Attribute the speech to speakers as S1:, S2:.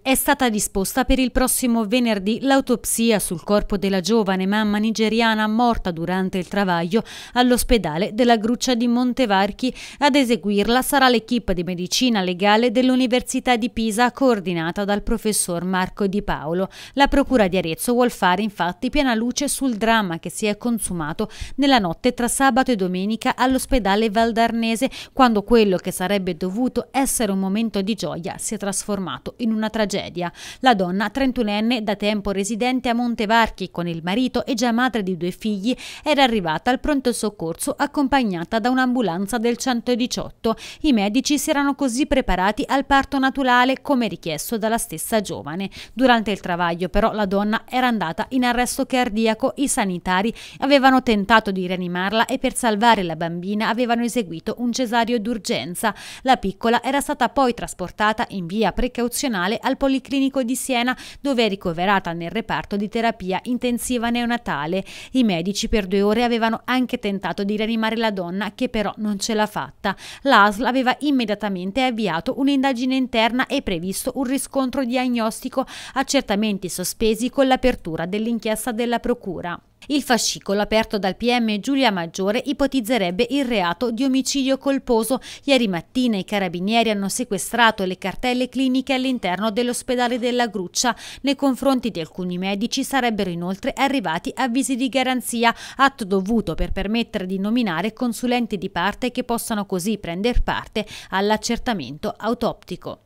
S1: È stata disposta per il prossimo venerdì l'autopsia sul corpo della giovane mamma nigeriana morta durante il travaglio all'ospedale della Gruccia di Montevarchi. Ad eseguirla sarà l'equipe di medicina legale dell'Università di Pisa coordinata dal professor Marco Di Paolo. La Procura di Arezzo vuol fare infatti piena luce sul dramma che si è consumato nella notte tra sabato e domenica all'ospedale Valdarnese quando quello che sarebbe dovuto essere un momento di gioia si è trasformato in una tragedia tragedia. La donna, 31enne, da tempo residente a Montevarchi con il marito e già madre di due figli, era arrivata al pronto soccorso accompagnata da un'ambulanza del 118. I medici si erano così preparati al parto naturale come richiesto dalla stessa giovane. Durante il travaglio però la donna era andata in arresto cardiaco, i sanitari avevano tentato di rianimarla e per salvare la bambina avevano eseguito un cesario d'urgenza. La piccola era stata poi trasportata in via precauzionale al Policlinico di Siena dove è ricoverata nel reparto di terapia intensiva neonatale. I medici per due ore avevano anche tentato di rianimare la donna che però non ce l'ha fatta. L'ASL aveva immediatamente avviato un'indagine interna e previsto un riscontro diagnostico accertamenti sospesi con l'apertura dell'inchiesta della Procura. Il fascicolo aperto dal PM Giulia Maggiore ipotizzerebbe il reato di omicidio colposo. Ieri mattina i carabinieri hanno sequestrato le cartelle cliniche all'interno dell'ospedale della Gruccia. Nei confronti di alcuni medici sarebbero inoltre arrivati avvisi di garanzia, atto dovuto per permettere di nominare consulenti di parte che possano così prendere parte all'accertamento autoptico.